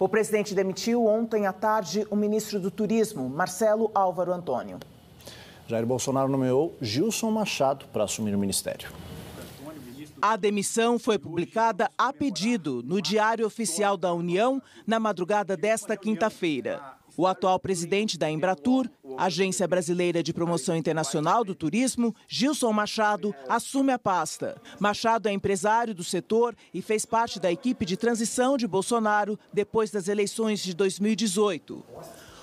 O presidente demitiu ontem à tarde o ministro do Turismo, Marcelo Álvaro Antônio. Jair Bolsonaro nomeou Gilson Machado para assumir o ministério. A demissão foi publicada a pedido no Diário Oficial da União na madrugada desta quinta-feira. O atual presidente da Embratur Agência Brasileira de Promoção Internacional do Turismo, Gilson Machado, assume a pasta. Machado é empresário do setor e fez parte da equipe de transição de Bolsonaro depois das eleições de 2018.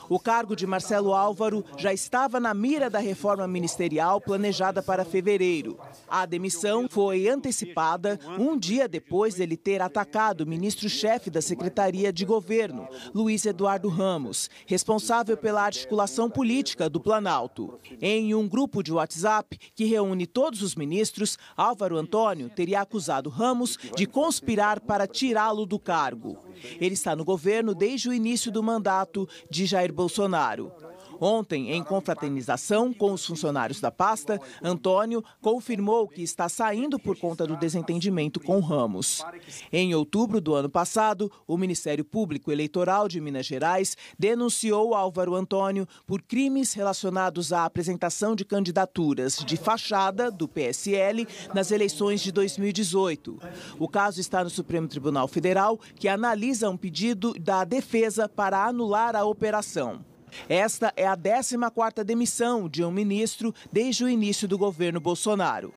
O cargo de Marcelo Álvaro já estava na mira da reforma ministerial planejada para fevereiro. A demissão foi antecipada um dia depois dele ter atacado o ministro-chefe da Secretaria de Governo, Luiz Eduardo Ramos, responsável pela articulação política do Planalto. Em um grupo de WhatsApp que reúne todos os ministros, Álvaro Antônio teria acusado Ramos de conspirar para tirá-lo do cargo. Ele está no governo desde o início do mandato de Jair Bolsonaro. Ontem, em confraternização com os funcionários da pasta, Antônio confirmou que está saindo por conta do desentendimento com Ramos. Em outubro do ano passado, o Ministério Público Eleitoral de Minas Gerais denunciou Álvaro Antônio por crimes relacionados à apresentação de candidaturas de fachada do PSL nas eleições de 2018. O caso está no Supremo Tribunal Federal, que analisa um pedido da defesa para anular a operação. Esta é a 14ª demissão de um ministro desde o início do governo Bolsonaro.